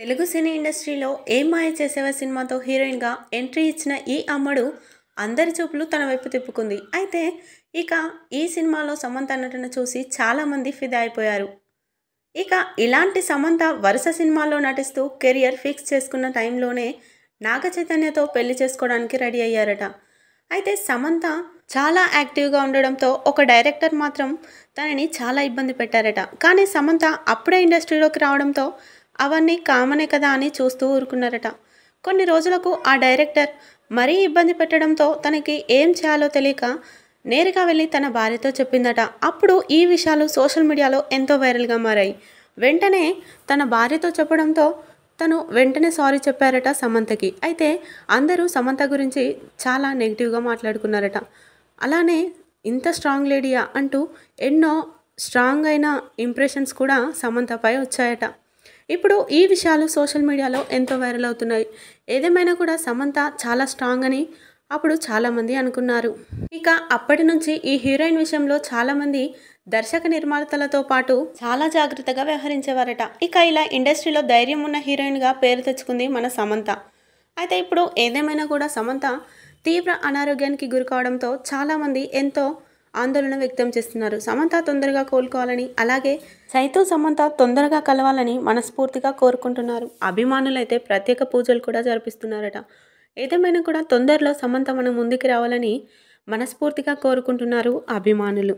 తెలుగు సినీ ఇండస్ట్రీలో ఏం మాయ చేసేవా సినిమాతో హీరోయిన్గా ఎంట్రీ ఇచ్చిన ఈ అమ్మడు అందరి చూపులు తన వైపు తిప్పుకుంది అయితే ఇక ఈ సినిమాలో సమంత నటన చూసి చాలామంది ఫిదా అయిపోయారు ఇక ఇలాంటి సమంత వరుస సినిమాల్లో నటిస్తూ కెరియర్ ఫిక్స్ చేసుకున్న టైంలోనే నాగ చైతన్యతో పెళ్లి చేసుకోవడానికి రెడీ అయ్యారట అయితే సమంత చాలా యాక్టివ్గా ఉండడంతో ఒక డైరెక్టర్ మాత్రం తనని చాలా ఇబ్బంది పెట్టారట కానీ సమంత అప్పుడే ఇండస్ట్రీలోకి రావడంతో అవన్నీ కామనే కదా అని చూస్తూ ఊరుకున్నారట కొన్ని రోజులకు ఆ డైరెక్టర్ మరీ ఇబ్బంది పెట్టడంతో తనకి ఏం చేయాలో తెలియక నేరుగా వెళ్ళి తన భార్యతో చెప్పిందట అప్పుడు ఈ విషయాలు సోషల్ మీడియాలో ఎంతో వైరల్గా మారాయి వెంటనే తన భార్యతో చెప్పడంతో తను వెంటనే సారీ చెప్పారట సమంతకి అయితే అందరూ సమంత గురించి చాలా నెగిటివ్గా మాట్లాడుకున్నారట అలానే ఇంత స్ట్రాంగ్ లేడియా అంటూ ఎన్నో స్ట్రాంగ్ అయిన ఇంప్రెషన్స్ కూడా సమంతపై వచ్చాయట ఇప్పుడు ఈ విషయాలు సోషల్ మీడియాలో ఎంతో వైరల్ అవుతున్నాయి ఏదేమైనా కూడా సమంత చాలా స్ట్రాంగ్ అని అప్పుడు చాలామంది అనుకున్నారు ఇక అప్పటి నుంచి ఈ హీరోయిన్ విషయంలో చాలామంది దర్శక నిర్మాతలతో పాటు చాలా జాగ్రత్తగా వ్యవహరించేవారట ఇక ఇలా ఇండస్ట్రీలో ధైర్యం ఉన్న హీరోయిన్గా పేరు తెచ్చుకుంది మన సమంత అయితే ఇప్పుడు ఏదేమైనా కూడా సమంత తీవ్ర అనారోగ్యానికి గురికావడంతో చాలామంది ఎంతో ఆందోళన వ్యక్తం చేస్తున్నారు సమంత తొందరగా కోలుకోవాలని అలాగే సైతో సమంత తొందరగా కలవాలని మనస్ఫూర్తిగా కోరుకుంటున్నారు అభిమానులైతే ప్రత్యేక పూజలు కూడా జరిపిస్తున్నారట ఏదేమైనా కూడా తొందరలో సమంత మనం ముందుకు రావాలని మనస్ఫూర్తిగా కోరుకుంటున్నారు అభిమానులు